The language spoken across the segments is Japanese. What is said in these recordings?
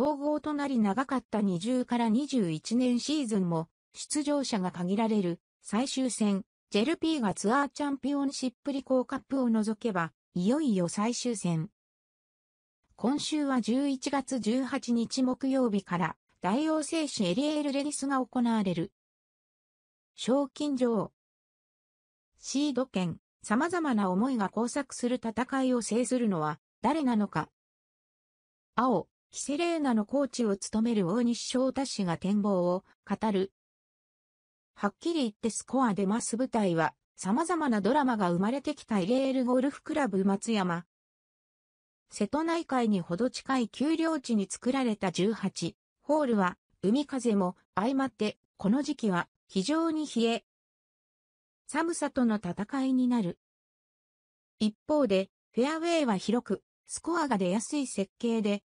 統合となり長かった20から21年シーズンも出場者が限られる最終戦、JLP がツアーチャンピオンシップリコーカップを除けば、いよいよ最終戦。今週は11月18日木曜日から大王製紙エリエールレディスが行われる。賞金女王。シード権、様々な思いが交錯する戦いを制するのは誰なのか。青、キセレーナのコーチを務める大西翔太氏が展望を語る。はっきり言ってスコアでます舞台は様々なドラマが生まれてきたイレールゴルフクラブ松山。瀬戸内海にほど近い丘陵地に作られた18ホールは海風も相まってこの時期は非常に冷え。寒さとの戦いになる。一方でフェアウェイは広くスコアが出やすい設計で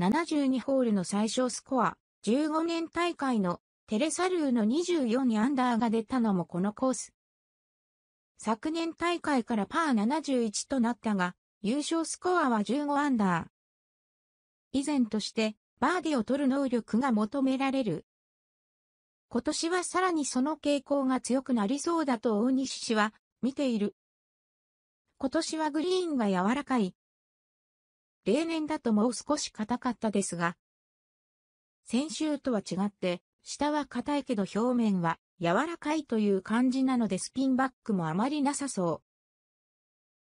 72ホールの最小スコア、15年大会のテレサルーの24にアンダーが出たのもこのコース。昨年大会からパー71となったが、優勝スコアは15アンダー。以前として、バーディを取る能力が求められる。今年はさらにその傾向が強くなりそうだと大西氏は見ている。今年はグリーンが柔らかい、例年だともう少し硬かったですが、先週とは違って、下は硬いけど表面は柔らかいという感じなのでスピンバックもあまりなさそう。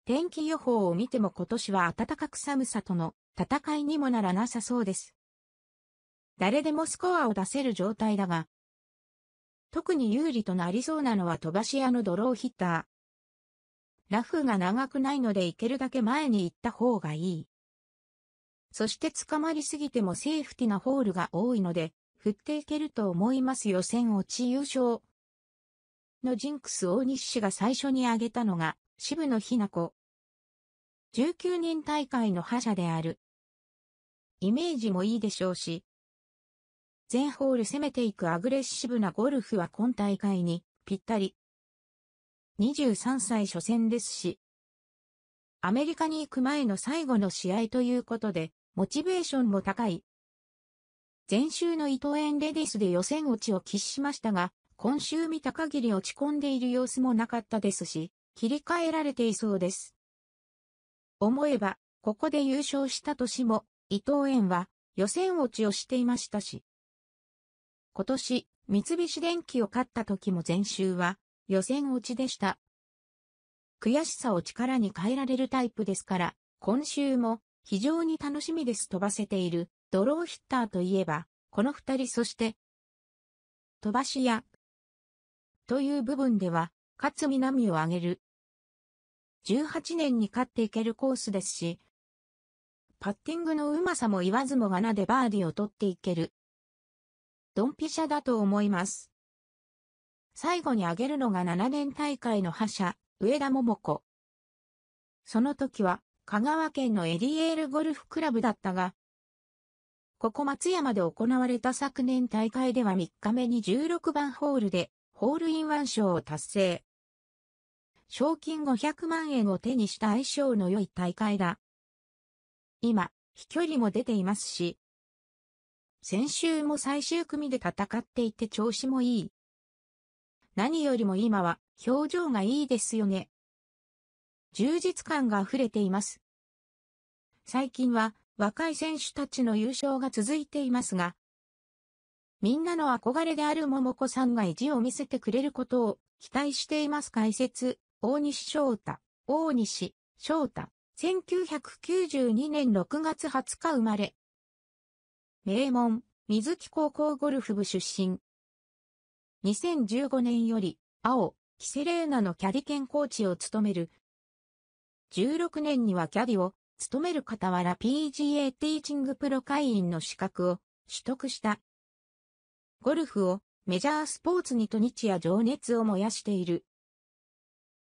天気予報を見ても今年は暖かく寒さとの戦いにもならなさそうです。誰でもスコアを出せる状態だが、特に有利となりそうなのは飛ばし屋のドローヒッター。ラフが長くないので行けるだけ前に行った方がいい。そして捕まりすぎてもセーフティなホールが多いので、振っていけると思います予選落ち優勝。のジンクス大西氏が最初に挙げたのが、渋野日向子。19人大会の覇者である。イメージもいいでしょうし。全ホール攻めていくアグレッシブなゴルフは今大会にぴったり。23歳初戦ですし。アメリカに行く前の最後の試合ということで、モチベーションも高い。前週の伊藤園レディスで予選落ちを喫しましたが、今週見た限り落ち込んでいる様子もなかったですし、切り替えられていそうです。思えば、ここで優勝した年も、伊藤園は予選落ちをしていましたし。今年、三菱電機を勝った時も前週は予選落ちでした。悔しさを力に変えられるタイプですから、今週も非常に楽しみです飛ばせている、ドローヒッターといえば、この二人そして、飛ばし屋、という部分では、勝みなみを挙げる。18年に勝っていけるコースですし、パッティングのうまさも言わずもがなでバーディを取っていける。ドンピシャだと思います。最後に挙げるのが7年大会の覇者、上田桃子。その時は、香川県のエリエールゴルフクラブだったが、ここ松山で行われた昨年大会では3日目に16番ホールでホールインワン賞を達成。賞金500万円を手にした相性の良い大会だ。今、飛距離も出ていますし、先週も最終組で戦っていて調子もいい。何よりも今は表情がいいですよね。充実感が溢れています。最近は若い選手たちの優勝が続いていますが、みんなの憧れである桃子さんが意地を見せてくれることを期待しています解説、大西翔太、大西翔太、1992年6月20日生まれ。名門、水木高校ゴルフ部出身。2015年より、青、キセレーナのキャディケンコーチを務める16年にはキャディを務める傍ら PGA ティーチングプロ会員の資格を取得した。ゴルフをメジャースポーツにと日夜情熱を燃やしている。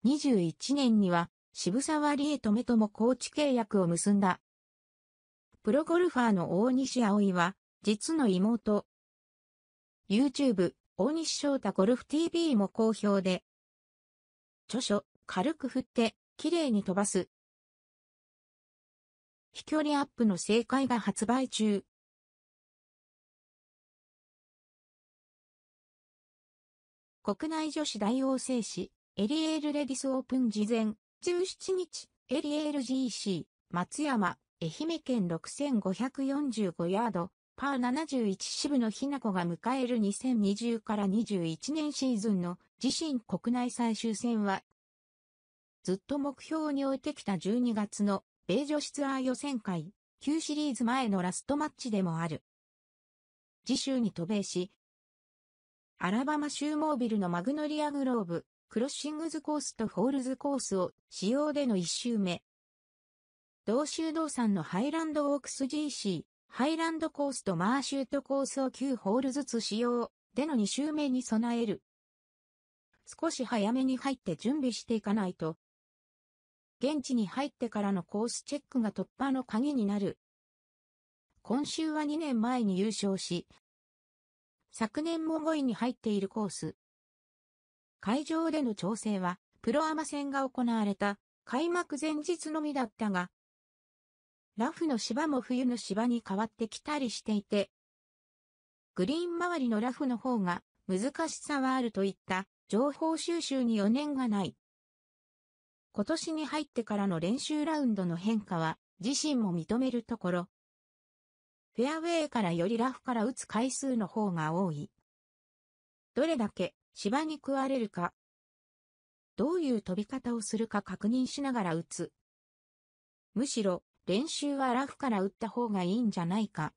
21年には渋沢理恵と目ともコーチ契約を結んだ。プロゴルファーの大西葵は、実の妹。YouTube、大西翔太ゴルフ TV も好評で。著書、軽く振って、綺麗に飛ばす。飛距離アップの正解が発売中。国内女子大王製紙、エリエールレディスオープン事前、17日、エリエール GC、松山、愛媛県6545ヤード、パー71支部のひな子が迎える2020から21年シーズンの自身国内最終戦はずっと目標に置いてきた12月の米女子ツアー予選会、旧シリーズ前のラストマッチでもある。次週に渡米し、アラバマ州モービルのマグノリアグローブ、クロッシングズコースとホールズコースを使用での1周目。同州道産のハイランドオークス GC、ハイランドコースとマーシュートコースを9ホールずつ使用での2周目に備える。少し早めに入って準備していかないと、現地に入ってからのコースチェックが突破の鍵になる。今週は2年前に優勝し、昨年も5位に入っているコース。会場での調整は、プロアマ戦が行われた、開幕前日のみだったが、ラフの芝も冬の芝に変わってきたりしていて、グリーン周りのラフの方が難しさはあるといった情報収集に余念がない。今年に入ってからの練習ラウンドの変化は、自身も認めるところ。フェアウェイからよりラフから打つ回数の方が多い。どれだけ芝に食われるか。どういう飛び方をするか確認しながら打つ。むしろ練習はラフから打った方がいいんじゃないか。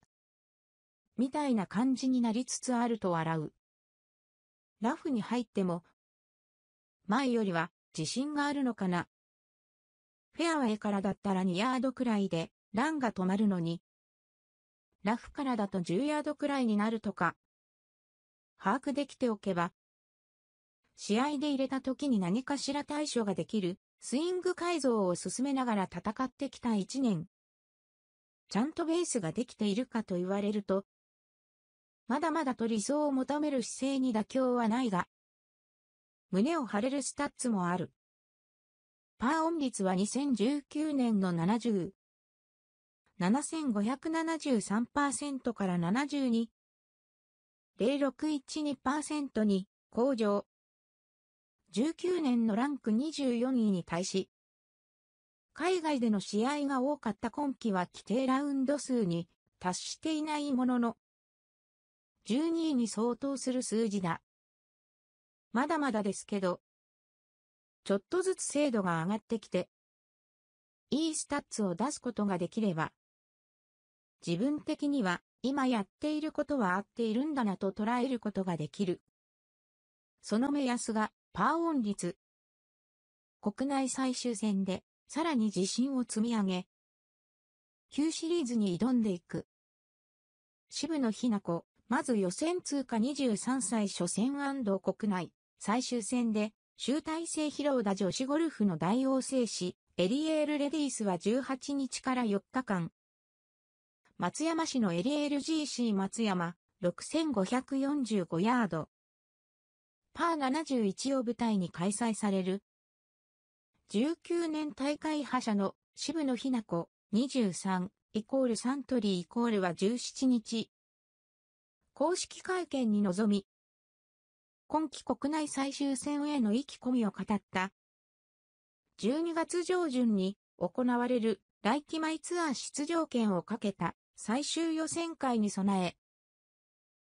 みたいな感じになりつつあると笑う。ラフに入っても、前よりは自信があるのかな。フェアウェイからだったら2ヤードくらいで、ランが止まるのに。ラフからだと10ヤードくらいになるとか。把握できておけば、試合で入れた時に何かしら対処ができる、スイング改造を進めながら戦ってきた1年。ちゃんとベースができているかと言われると、まだまだと理想を求める姿勢に妥協はないが、胸を張れるスタッツもある。パーオン率は2019年の70。7573%から72。0612%に向上。19年のランク24位に対し、海外での試合が多かった今季は規定ラウンド数に達していないものの、12位に相当する数字だ。まだまだですけど、ちょっとずつ精度が上がってきて、いいスタッツを出すことができれば、自分的には今やっていることは合っているんだなと捉えることができる。その目安がパーオン率。国内最終戦でさらに自信を積み上げ、旧シリーズに挑んでいく。渋野日向子、まず予選通過23歳初戦国内。最終戦で、集大成披露だ女子ゴルフの大王制し、エリエールレディースは18日から4日間。松山市のエリエール GC 松山、6545ヤード。パー71を舞台に開催される。19年大会覇者の渋野日向子23イコールサントリーイコールは17日。公式会見に臨み、今季国内最終戦への意気込みを語った。12月上旬に行われる来季前ツアー出場権をかけた最終予選会に備え、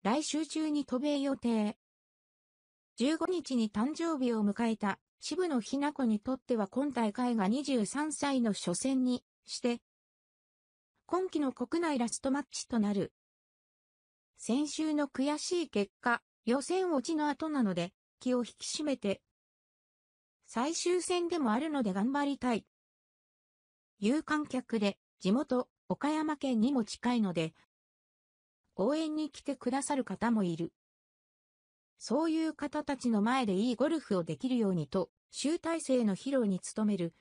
来週中に渡米予定。15日に誕生日を迎えた渋野日向子にとっては今大会が23歳の初戦にして、今季の国内ラストマッチとなる。先週の悔しい結果、予選落ちの後なので、気を引き締めて、最終戦でもあるので頑張りたい。有観客で、地元、岡山県にも近いので、応援に来てくださる方もいる。そういう方たちの前でいいゴルフをできるようにと、集大成の披露に努める。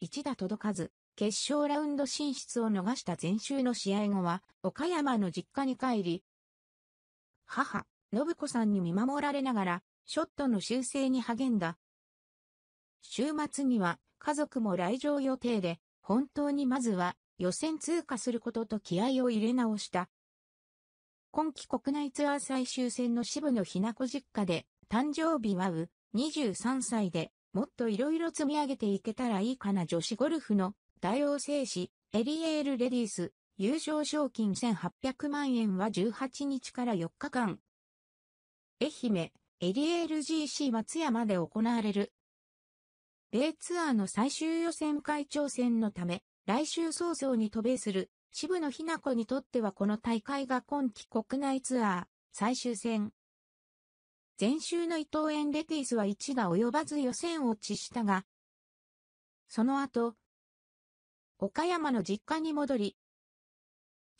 一打届かず、決勝ラウンド進出を逃した前週の試合後は、岡山の実家に帰り、母、信子さんに見守られながら、ショットの修正に励んだ。週末には家族も来場予定で、本当にまずは予選通過することと気合を入れ直した。今季国内ツアー最終戦の渋野日向子実家で誕生日はう23歳でもっといろいろ積み上げていけたらいいかな女子ゴルフの大王製紙エリエールレディース優勝賞金1800万円は18日から4日間愛媛、エリエール GC 松山で行われる。米ツアーの最終予選会長戦のため、来週早々に渡米する渋野日向子にとってはこの大会が今季国内ツアー最終戦。前週の伊藤園レティスは1打及ばず予選落ちしたが、その後、岡山の実家に戻り、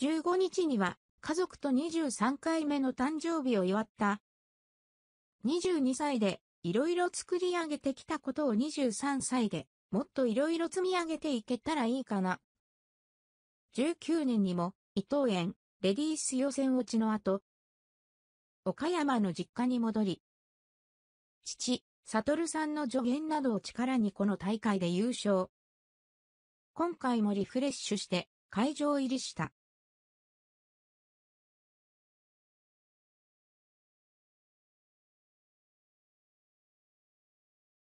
15日には家族と23回目の誕生日を祝った22歳でいろいろ作り上げてきたことを23歳でもっといろいろ積み上げていけたらいいかな。19年にも伊藤園レディース予選落ちの後、岡山の実家に戻り、父、悟さんの助言などを力にこの大会で優勝。今回もリフレッシュして会場入りした。